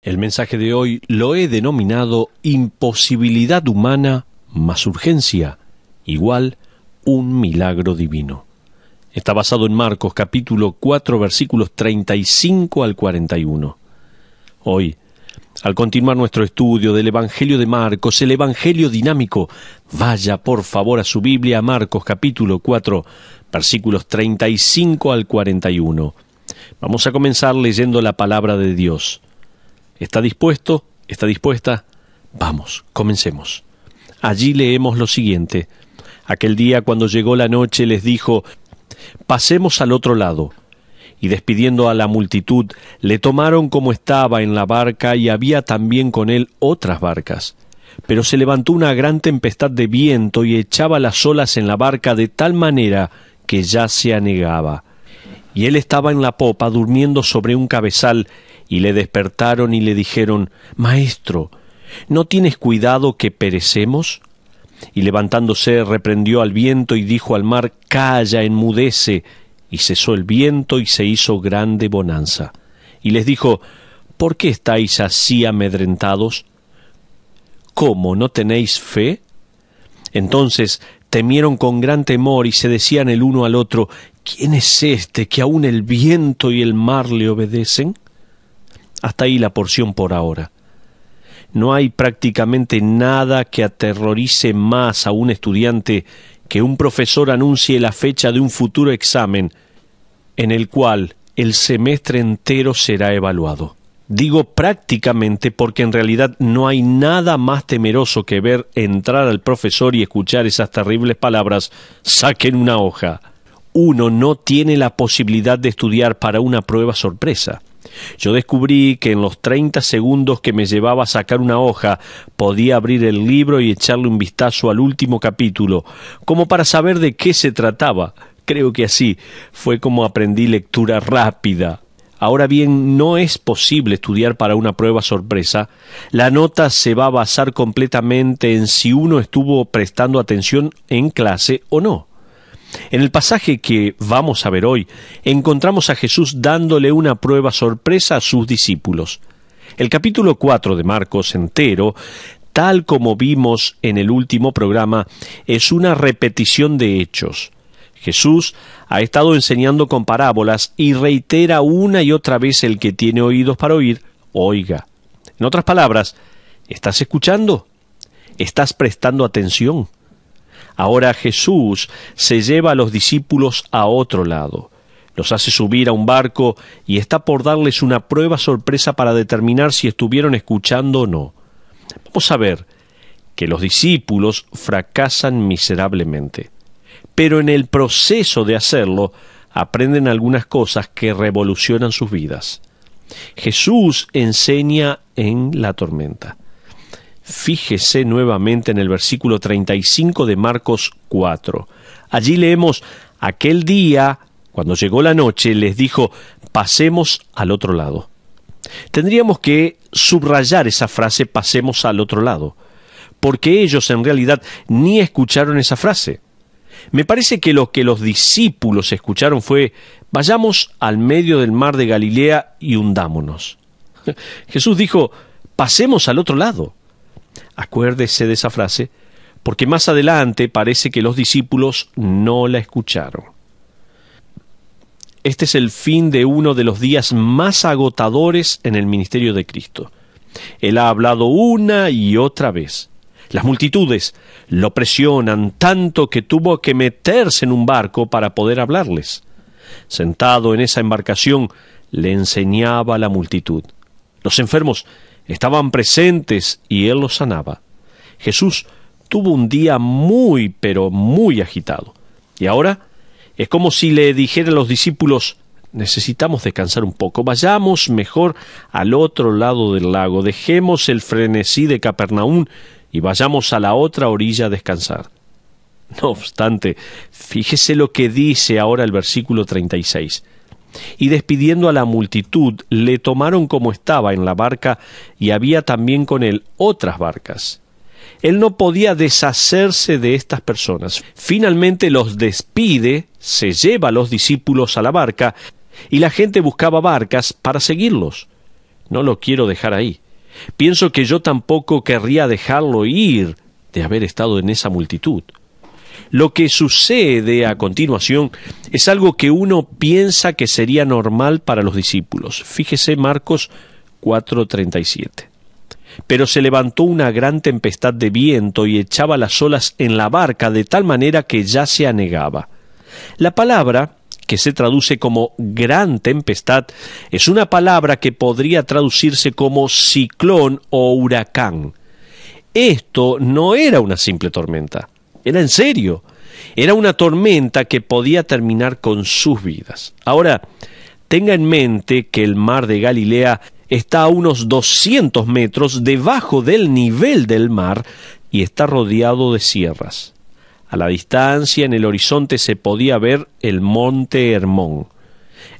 El mensaje de hoy lo he denominado imposibilidad humana más urgencia, igual un milagro divino. Está basado en Marcos capítulo 4 versículos 35 al 41. Hoy, al continuar nuestro estudio del Evangelio de Marcos, el Evangelio dinámico, vaya por favor a su Biblia, Marcos capítulo 4 versículos 35 al 41. Vamos a comenzar leyendo la palabra de Dios. ¿Está dispuesto? ¿Está dispuesta? Vamos, comencemos. Allí leemos lo siguiente. Aquel día cuando llegó la noche les dijo, pasemos al otro lado. Y despidiendo a la multitud, le tomaron como estaba en la barca y había también con él otras barcas. Pero se levantó una gran tempestad de viento y echaba las olas en la barca de tal manera que ya se anegaba. Y él estaba en la popa durmiendo sobre un cabezal y le despertaron y le dijeron, Maestro, ¿no tienes cuidado que perecemos? Y levantándose reprendió al viento y dijo al mar, Calla, enmudece. Y cesó el viento y se hizo grande bonanza. Y les dijo, ¿Por qué estáis así amedrentados? ¿Cómo no tenéis fe? Entonces temieron con gran temor y se decían el uno al otro, ¿quién es este que aun el viento y el mar le obedecen? Hasta ahí la porción por ahora. No hay prácticamente nada que aterrorice más a un estudiante que un profesor anuncie la fecha de un futuro examen en el cual el semestre entero será evaluado. Digo prácticamente porque en realidad no hay nada más temeroso que ver entrar al profesor y escuchar esas terribles palabras saquen una hoja. Uno no tiene la posibilidad de estudiar para una prueba sorpresa. Yo descubrí que en los treinta segundos que me llevaba a sacar una hoja podía abrir el libro y echarle un vistazo al último capítulo, como para saber de qué se trataba. Creo que así fue como aprendí lectura rápida. Ahora bien, no es posible estudiar para una prueba sorpresa. La nota se va a basar completamente en si uno estuvo prestando atención en clase o no. En el pasaje que vamos a ver hoy, encontramos a Jesús dándole una prueba sorpresa a sus discípulos. El capítulo 4 de Marcos entero, tal como vimos en el último programa, es una repetición de hechos. Jesús ha estado enseñando con parábolas y reitera una y otra vez el que tiene oídos para oír, oiga. En otras palabras, ¿estás escuchando? ¿Estás prestando atención? Ahora Jesús se lleva a los discípulos a otro lado. Los hace subir a un barco y está por darles una prueba sorpresa para determinar si estuvieron escuchando o no. Vamos a ver que los discípulos fracasan miserablemente, pero en el proceso de hacerlo aprenden algunas cosas que revolucionan sus vidas. Jesús enseña en la tormenta. Fíjese nuevamente en el versículo 35 de Marcos 4. Allí leemos, aquel día, cuando llegó la noche, les dijo, pasemos al otro lado. Tendríamos que subrayar esa frase, pasemos al otro lado, porque ellos en realidad ni escucharon esa frase. Me parece que lo que los discípulos escucharon fue, vayamos al medio del mar de Galilea y hundámonos. Jesús dijo, pasemos al otro lado. Acuérdese de esa frase, porque más adelante parece que los discípulos no la escucharon. Este es el fin de uno de los días más agotadores en el ministerio de Cristo. Él ha hablado una y otra vez. Las multitudes lo presionan tanto que tuvo que meterse en un barco para poder hablarles. Sentado en esa embarcación, le enseñaba a la multitud. Los enfermos estaban presentes y él los sanaba. Jesús tuvo un día muy, pero muy agitado. Y ahora es como si le dijera a los discípulos, necesitamos descansar un poco, vayamos mejor al otro lado del lago, dejemos el frenesí de Capernaum y vayamos a la otra orilla a descansar. No obstante, fíjese lo que dice ahora el versículo 36 y despidiendo a la multitud le tomaron como estaba en la barca y había también con él otras barcas. Él no podía deshacerse de estas personas. Finalmente los despide, se lleva a los discípulos a la barca y la gente buscaba barcas para seguirlos. No lo quiero dejar ahí. Pienso que yo tampoco querría dejarlo ir de haber estado en esa multitud. Lo que sucede a continuación es algo que uno piensa que sería normal para los discípulos. Fíjese Marcos 4:37. Pero se levantó una gran tempestad de viento y echaba las olas en la barca de tal manera que ya se anegaba. La palabra que se traduce como gran tempestad, es una palabra que podría traducirse como ciclón o huracán. Esto no era una simple tormenta. Era en serio. Era una tormenta que podía terminar con sus vidas. Ahora, tenga en mente que el mar de Galilea está a unos 200 metros debajo del nivel del mar y está rodeado de sierras. A la distancia en el horizonte se podía ver el monte Hermón.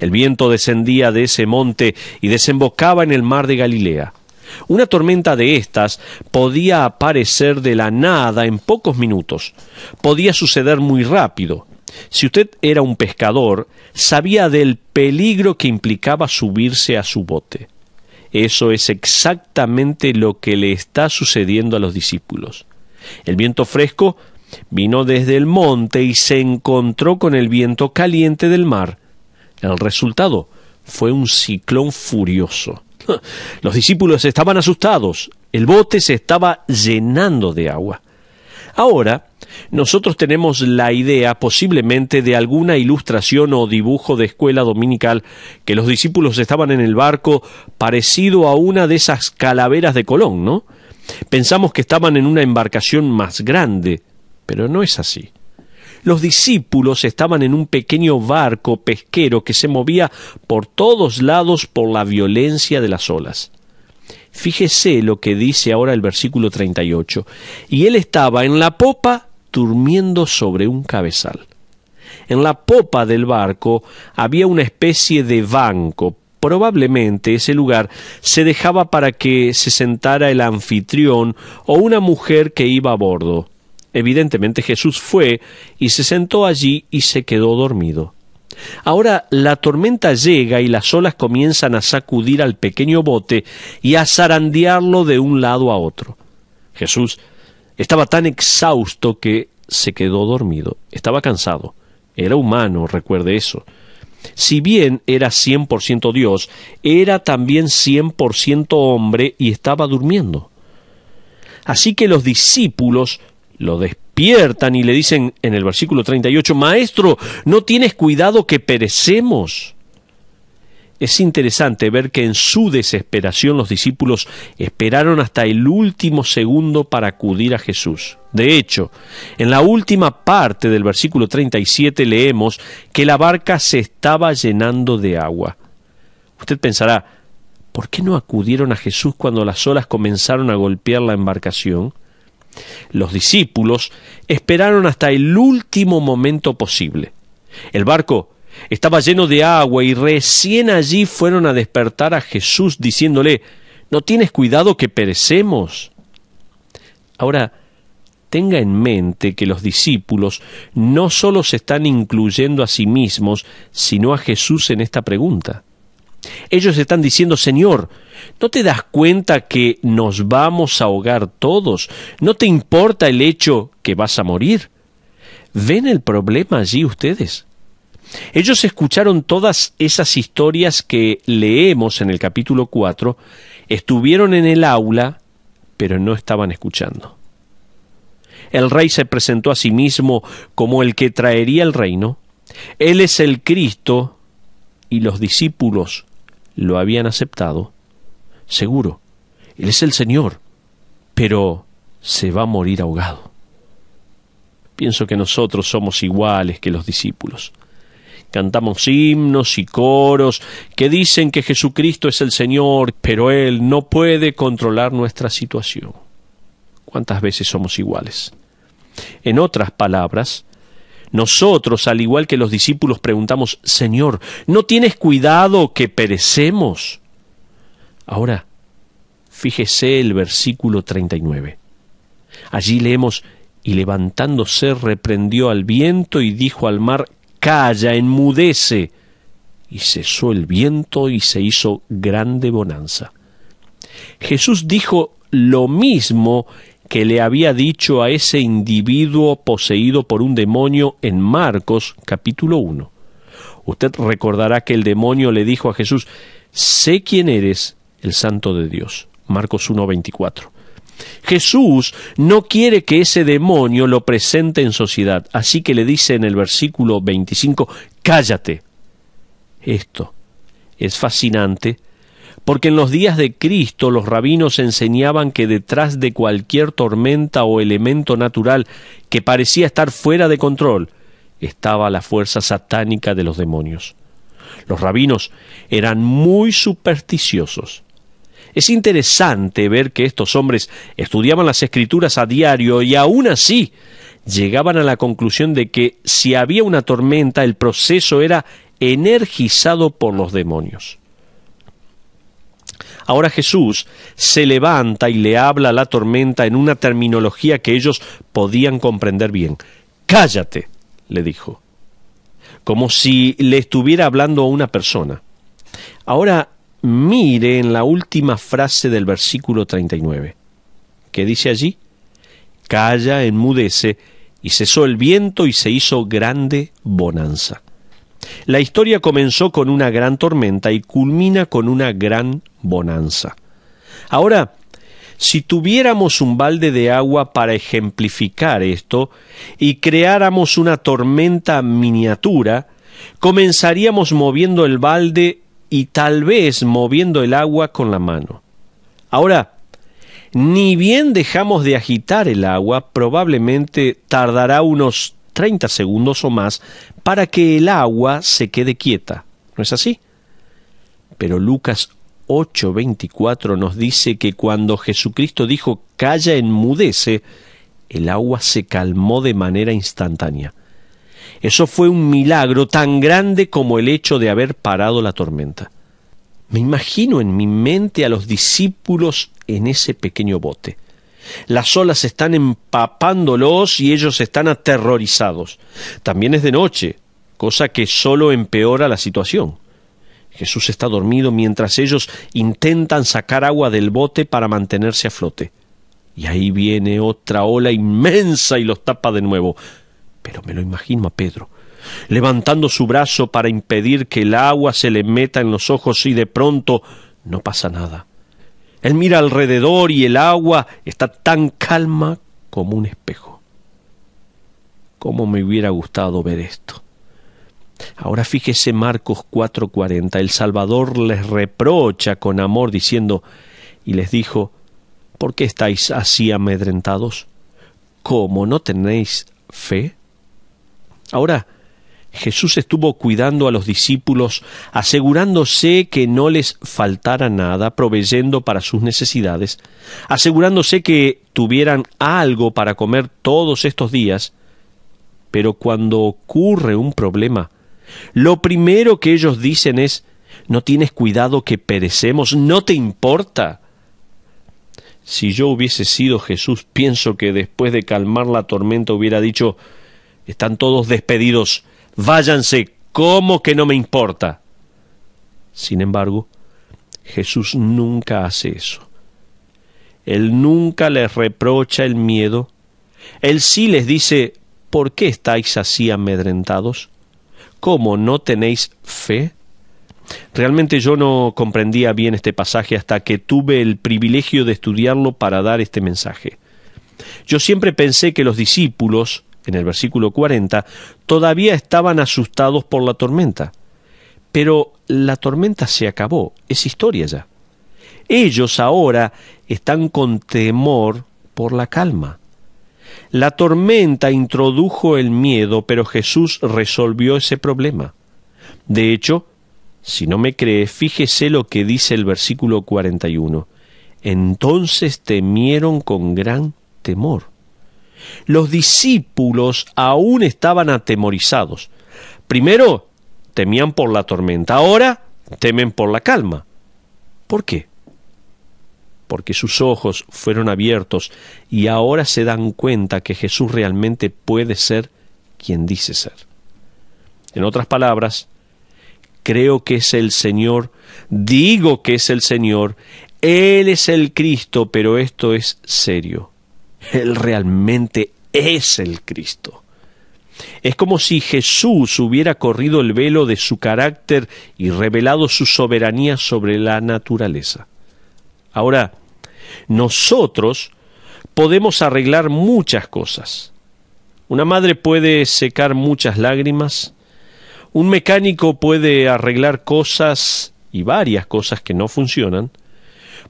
El viento descendía de ese monte y desembocaba en el mar de Galilea. Una tormenta de estas podía aparecer de la nada en pocos minutos, podía suceder muy rápido. Si usted era un pescador, sabía del peligro que implicaba subirse a su bote. Eso es exactamente lo que le está sucediendo a los discípulos. El viento fresco vino desde el monte y se encontró con el viento caliente del mar. El resultado fue un ciclón furioso. Los discípulos estaban asustados, el bote se estaba llenando de agua. Ahora, nosotros tenemos la idea posiblemente de alguna ilustración o dibujo de escuela dominical que los discípulos estaban en el barco parecido a una de esas calaveras de Colón, ¿no? Pensamos que estaban en una embarcación más grande, pero no es así. Los discípulos estaban en un pequeño barco pesquero que se movía por todos lados por la violencia de las olas. Fíjese lo que dice ahora el versículo 38. Y él estaba en la popa durmiendo sobre un cabezal. En la popa del barco había una especie de banco. Probablemente ese lugar se dejaba para que se sentara el anfitrión o una mujer que iba a bordo. Evidentemente Jesús fue y se sentó allí y se quedó dormido. Ahora la tormenta llega y las olas comienzan a sacudir al pequeño bote y a zarandearlo de un lado a otro. Jesús estaba tan exhausto que se quedó dormido. Estaba cansado. Era humano, recuerde eso. Si bien era 100% Dios, era también 100% hombre y estaba durmiendo. Así que los discípulos lo despiertan y le dicen en el versículo 38, Maestro, ¿no tienes cuidado que perecemos? Es interesante ver que en su desesperación los discípulos esperaron hasta el último segundo para acudir a Jesús. De hecho, en la última parte del versículo 37 leemos que la barca se estaba llenando de agua. Usted pensará, ¿por qué no acudieron a Jesús cuando las olas comenzaron a golpear la embarcación? Los discípulos esperaron hasta el último momento posible. El barco estaba lleno de agua y recién allí fueron a despertar a Jesús diciéndole, ¿no tienes cuidado que perecemos? Ahora, tenga en mente que los discípulos no solo se están incluyendo a sí mismos, sino a Jesús en esta pregunta. Ellos están diciendo, Señor, ¿no te das cuenta que nos vamos a ahogar todos? ¿No te importa el hecho que vas a morir? ¿Ven el problema allí ustedes? Ellos escucharon todas esas historias que leemos en el capítulo 4, estuvieron en el aula, pero no estaban escuchando. El rey se presentó a sí mismo como el que traería el reino. Él es el Cristo, y los discípulos lo habían aceptado, seguro, Él es el Señor, pero se va a morir ahogado. Pienso que nosotros somos iguales que los discípulos. Cantamos himnos y coros que dicen que Jesucristo es el Señor, pero Él no puede controlar nuestra situación. ¿Cuántas veces somos iguales? En otras palabras, nosotros, al igual que los discípulos, preguntamos, Señor, ¿no tienes cuidado que perecemos? Ahora, fíjese el versículo 39. Allí leemos, y levantándose reprendió al viento y dijo al mar, Calla, enmudece. Y cesó el viento y se hizo grande bonanza. Jesús dijo lo mismo que le había dicho a ese individuo poseído por un demonio en Marcos capítulo 1. Usted recordará que el demonio le dijo a Jesús, sé quién eres, el santo de Dios. Marcos 1:24. Jesús no quiere que ese demonio lo presente en sociedad, así que le dice en el versículo 25, cállate. Esto es fascinante porque en los días de Cristo los rabinos enseñaban que detrás de cualquier tormenta o elemento natural que parecía estar fuera de control, estaba la fuerza satánica de los demonios. Los rabinos eran muy supersticiosos. Es interesante ver que estos hombres estudiaban las escrituras a diario y aún así llegaban a la conclusión de que si había una tormenta el proceso era energizado por los demonios. Ahora Jesús se levanta y le habla a la tormenta en una terminología que ellos podían comprender bien. Cállate, le dijo, como si le estuviera hablando a una persona. Ahora mire en la última frase del versículo 39. ¿Qué dice allí? Calla, enmudece, y cesó el viento y se hizo grande bonanza. La historia comenzó con una gran tormenta y culmina con una gran bonanza. Ahora, si tuviéramos un balde de agua para ejemplificar esto y creáramos una tormenta miniatura, comenzaríamos moviendo el balde y tal vez moviendo el agua con la mano. Ahora, ni bien dejamos de agitar el agua, probablemente tardará unos 30 segundos o más para que el agua se quede quieta. ¿No es así? Pero Lucas 8:24 nos dice que cuando Jesucristo dijo calla enmudece, el agua se calmó de manera instantánea. Eso fue un milagro tan grande como el hecho de haber parado la tormenta. Me imagino en mi mente a los discípulos en ese pequeño bote. Las olas están empapándolos y ellos están aterrorizados. También es de noche, cosa que solo empeora la situación. Jesús está dormido mientras ellos intentan sacar agua del bote para mantenerse a flote. Y ahí viene otra ola inmensa y los tapa de nuevo. Pero me lo imagino a Pedro, levantando su brazo para impedir que el agua se le meta en los ojos y de pronto no pasa nada. Él mira alrededor y el agua está tan calma como un espejo. ¿Cómo me hubiera gustado ver esto? Ahora fíjese Marcos 4:40, el Salvador les reprocha con amor diciendo, y les dijo, ¿por qué estáis así amedrentados? ¿Cómo no tenéis fe? Ahora, Jesús estuvo cuidando a los discípulos, asegurándose que no les faltara nada, proveyendo para sus necesidades, asegurándose que tuvieran algo para comer todos estos días. Pero cuando ocurre un problema, lo primero que ellos dicen es, ¿no tienes cuidado que perecemos? ¿No te importa? Si yo hubiese sido Jesús, pienso que después de calmar la tormenta hubiera dicho, están todos despedidos, váyanse, ¿cómo que no me importa? Sin embargo, Jesús nunca hace eso. Él nunca les reprocha el miedo. Él sí les dice, ¿por qué estáis así amedrentados? ¿Cómo no tenéis fe? Realmente yo no comprendía bien este pasaje hasta que tuve el privilegio de estudiarlo para dar este mensaje. Yo siempre pensé que los discípulos en el versículo 40, todavía estaban asustados por la tormenta. Pero la tormenta se acabó, es historia ya. Ellos ahora están con temor por la calma. La tormenta introdujo el miedo, pero Jesús resolvió ese problema. De hecho, si no me cree, fíjese lo que dice el versículo 41. Entonces temieron con gran temor. Los discípulos aún estaban atemorizados. Primero, temían por la tormenta, ahora temen por la calma. ¿Por qué? Porque sus ojos fueron abiertos y ahora se dan cuenta que Jesús realmente puede ser quien dice ser. En otras palabras, creo que es el Señor, digo que es el Señor, Él es el Cristo, pero esto es serio. Él realmente es el Cristo. Es como si Jesús hubiera corrido el velo de su carácter y revelado su soberanía sobre la naturaleza. Ahora, nosotros podemos arreglar muchas cosas. Una madre puede secar muchas lágrimas, un mecánico puede arreglar cosas y varias cosas que no funcionan.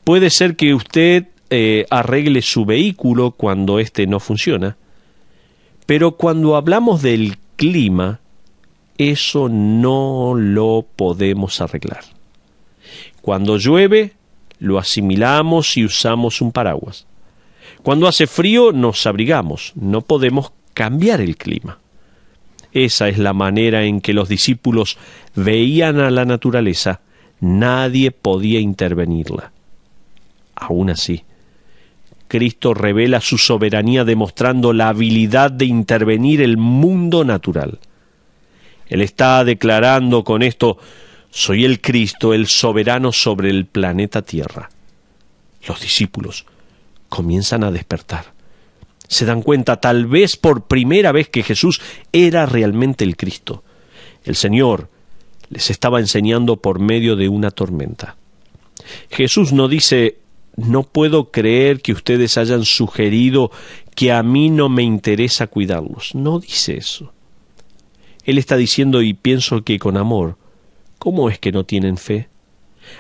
Puede ser que usted eh, arregle su vehículo cuando éste no funciona. Pero cuando hablamos del clima, eso no lo podemos arreglar. Cuando llueve, lo asimilamos y usamos un paraguas. Cuando hace frío, nos abrigamos. No podemos cambiar el clima. Esa es la manera en que los discípulos veían a la naturaleza. Nadie podía intervenirla. Aún así, Cristo revela su soberanía demostrando la habilidad de intervenir el mundo natural. Él está declarando con esto, soy el Cristo, el soberano sobre el planeta Tierra. Los discípulos comienzan a despertar. Se dan cuenta tal vez por primera vez que Jesús era realmente el Cristo. El Señor les estaba enseñando por medio de una tormenta. Jesús no dice no puedo creer que ustedes hayan sugerido que a mí no me interesa cuidarlos. No dice eso. Él está diciendo y pienso que con amor, ¿cómo es que no tienen fe?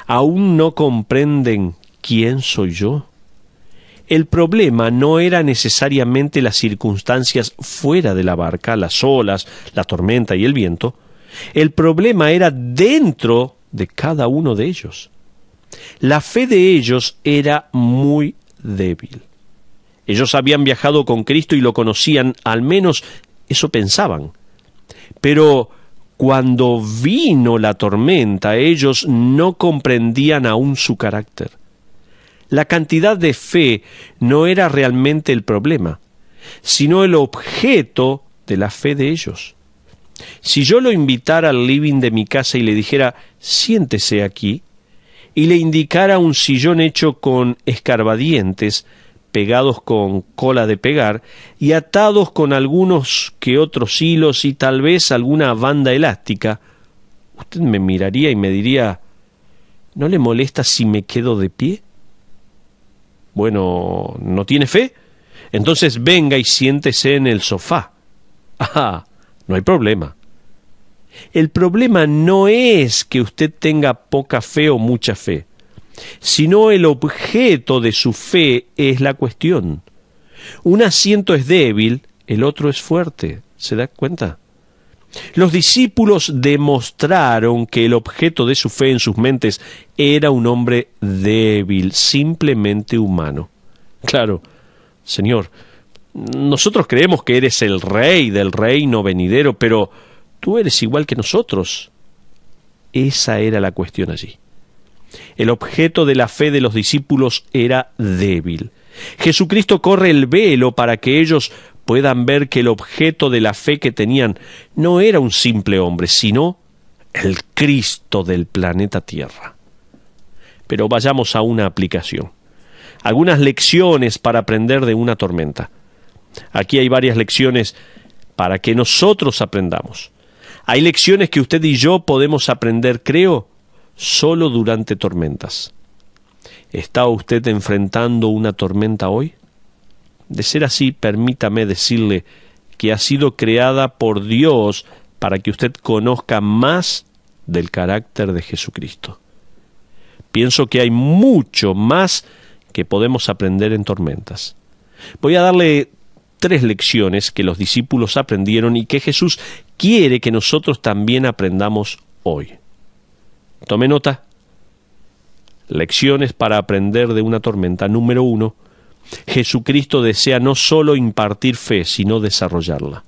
¿Aún no comprenden quién soy yo? El problema no era necesariamente las circunstancias fuera de la barca, las olas, la tormenta y el viento. El problema era dentro de cada uno de ellos. La fe de ellos era muy débil. Ellos habían viajado con Cristo y lo conocían, al menos eso pensaban. Pero cuando vino la tormenta, ellos no comprendían aún su carácter. La cantidad de fe no era realmente el problema, sino el objeto de la fe de ellos. Si yo lo invitara al living de mi casa y le dijera, siéntese aquí, y le indicara un sillón hecho con escarbadientes, pegados con cola de pegar y atados con algunos que otros hilos y tal vez alguna banda elástica, usted me miraría y me diría ¿No le molesta si me quedo de pie? Bueno, ¿no tiene fe? Entonces venga y siéntese en el sofá. Ah, no hay problema. El problema no es que usted tenga poca fe o mucha fe, sino el objeto de su fe es la cuestión. Un asiento es débil, el otro es fuerte. ¿Se da cuenta? Los discípulos demostraron que el objeto de su fe en sus mentes era un hombre débil, simplemente humano. Claro, Señor, nosotros creemos que eres el rey del reino venidero, pero tú eres igual que nosotros. Esa era la cuestión allí. El objeto de la fe de los discípulos era débil. Jesucristo corre el velo para que ellos puedan ver que el objeto de la fe que tenían no era un simple hombre, sino el Cristo del planeta Tierra. Pero vayamos a una aplicación. Algunas lecciones para aprender de una tormenta. Aquí hay varias lecciones para que nosotros aprendamos. Hay lecciones que usted y yo podemos aprender, creo, solo durante tormentas. ¿Está usted enfrentando una tormenta hoy? De ser así, permítame decirle que ha sido creada por Dios para que usted conozca más del carácter de Jesucristo. Pienso que hay mucho más que podemos aprender en tormentas. Voy a darle tres lecciones que los discípulos aprendieron y que Jesús quiere que nosotros también aprendamos hoy. Tome nota. Lecciones para aprender de una tormenta. Número uno, Jesucristo desea no solo impartir fe, sino desarrollarla.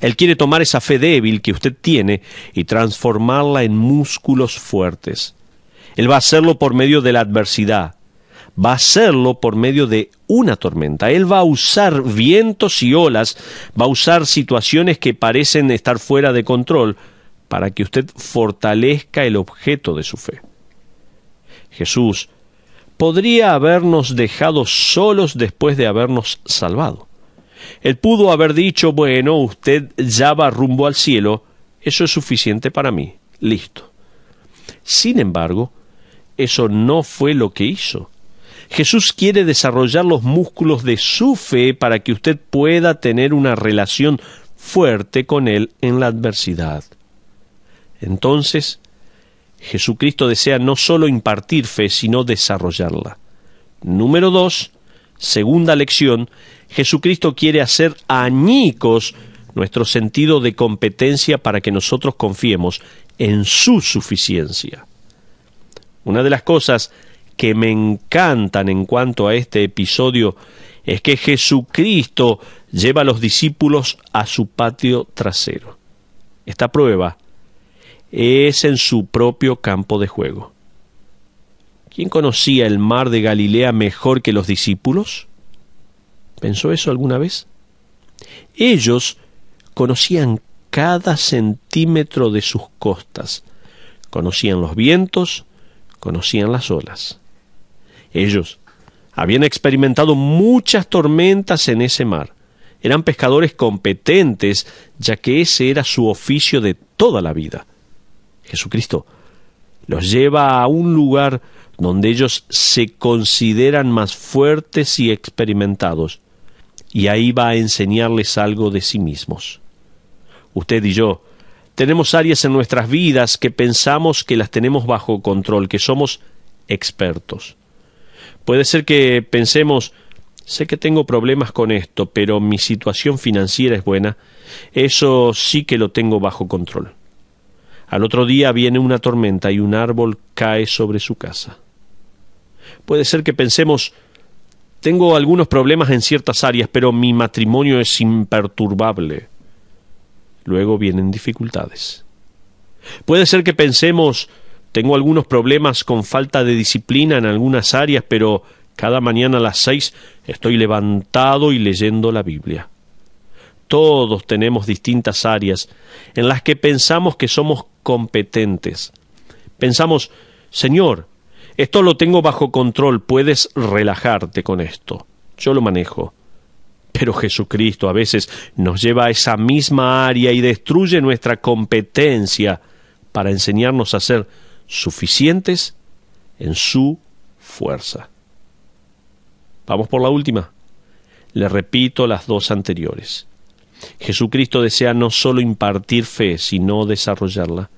Él quiere tomar esa fe débil que usted tiene y transformarla en músculos fuertes. Él va a hacerlo por medio de la adversidad, va a hacerlo por medio de una tormenta. Él va a usar vientos y olas, va a usar situaciones que parecen estar fuera de control para que usted fortalezca el objeto de su fe. Jesús podría habernos dejado solos después de habernos salvado. Él pudo haber dicho, bueno, usted ya va rumbo al cielo, eso es suficiente para mí, listo. Sin embargo, eso no fue lo que hizo. Jesús quiere desarrollar los músculos de su fe para que usted pueda tener una relación fuerte con Él en la adversidad. Entonces, Jesucristo desea no solo impartir fe, sino desarrollarla. Número dos, Segunda lección. Jesucristo quiere hacer añicos nuestro sentido de competencia para que nosotros confiemos en su suficiencia. Una de las cosas que me encantan en cuanto a este episodio es que Jesucristo lleva a los discípulos a su patio trasero. Esta prueba es en su propio campo de juego. ¿Quién conocía el mar de Galilea mejor que los discípulos? ¿Pensó eso alguna vez? Ellos conocían cada centímetro de sus costas, conocían los vientos, conocían las olas. Ellos habían experimentado muchas tormentas en ese mar. Eran pescadores competentes, ya que ese era su oficio de toda la vida. Jesucristo los lleva a un lugar donde ellos se consideran más fuertes y experimentados, y ahí va a enseñarles algo de sí mismos. Usted y yo tenemos áreas en nuestras vidas que pensamos que las tenemos bajo control, que somos expertos. Puede ser que pensemos, sé que tengo problemas con esto, pero mi situación financiera es buena, eso sí que lo tengo bajo control. Al otro día viene una tormenta y un árbol cae sobre su casa. Puede ser que pensemos, tengo algunos problemas en ciertas áreas, pero mi matrimonio es imperturbable. Luego vienen dificultades. Puede ser que pensemos, tengo algunos problemas con falta de disciplina en algunas áreas, pero cada mañana a las seis estoy levantado y leyendo la Biblia. Todos tenemos distintas áreas en las que pensamos que somos competentes. Pensamos, Señor, esto lo tengo bajo control, puedes relajarte con esto. Yo lo manejo. Pero Jesucristo a veces nos lleva a esa misma área y destruye nuestra competencia para enseñarnos a ser suficientes en su fuerza. Vamos por la última. Le repito las dos anteriores. Jesucristo desea no solo impartir fe, sino desarrollarla.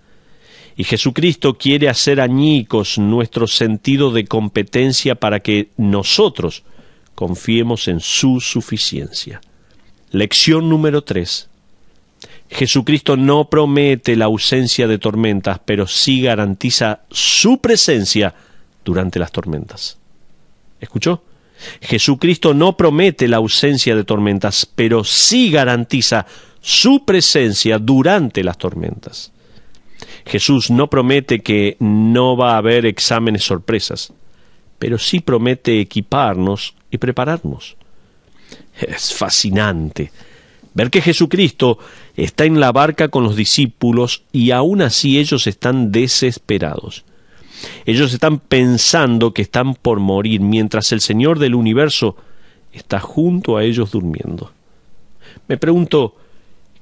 Y Jesucristo quiere hacer añicos nuestro sentido de competencia para que nosotros confiemos en su suficiencia. Lección número 3. Jesucristo no promete la ausencia de tormentas, pero sí garantiza su presencia durante las tormentas. ¿Escuchó? Jesucristo no promete la ausencia de tormentas, pero sí garantiza su presencia durante las tormentas. Jesús no promete que no va a haber exámenes sorpresas, pero sí promete equiparnos y prepararnos. Es fascinante Ver que Jesucristo está en la barca con los discípulos y aún así ellos están desesperados. Ellos están pensando que están por morir mientras el Señor del universo está junto a ellos durmiendo. Me pregunto,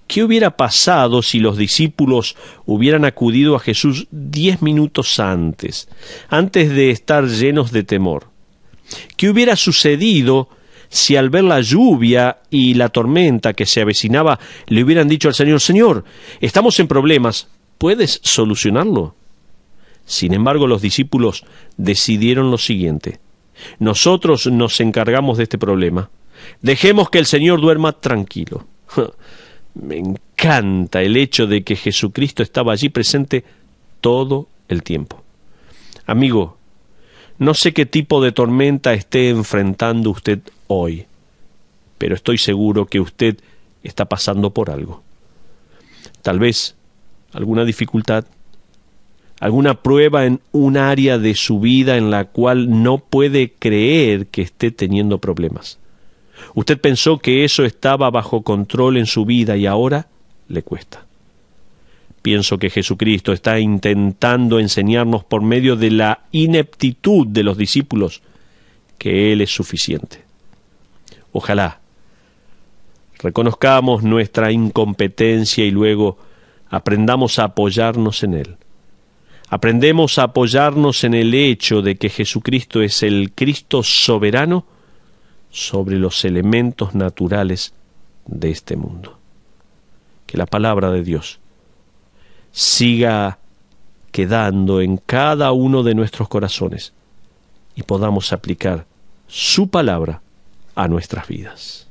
¿qué hubiera pasado si los discípulos hubieran acudido a Jesús diez minutos antes, antes de estar llenos de temor? ¿Qué hubiera sucedido si al ver la lluvia y la tormenta que se avecinaba le hubieran dicho al Señor, Señor, estamos en problemas, ¿puedes solucionarlo? Sin embargo, los discípulos decidieron lo siguiente, nosotros nos encargamos de este problema, dejemos que el Señor duerma tranquilo. Me encanta el hecho de que Jesucristo estaba allí presente todo el tiempo. Amigo, no sé qué tipo de tormenta esté enfrentando usted hoy, pero estoy seguro que usted está pasando por algo. Tal vez alguna dificultad, alguna prueba en un área de su vida en la cual no puede creer que esté teniendo problemas. Usted pensó que eso estaba bajo control en su vida y ahora le cuesta. Pienso que Jesucristo está intentando enseñarnos por medio de la ineptitud de los discípulos que Él es suficiente. Ojalá reconozcamos nuestra incompetencia y luego aprendamos a apoyarnos en Él. Aprendemos a apoyarnos en el hecho de que Jesucristo es el Cristo soberano sobre los elementos naturales de este mundo. Que la palabra de Dios siga quedando en cada uno de nuestros corazones y podamos aplicar su palabra a nuestras vidas.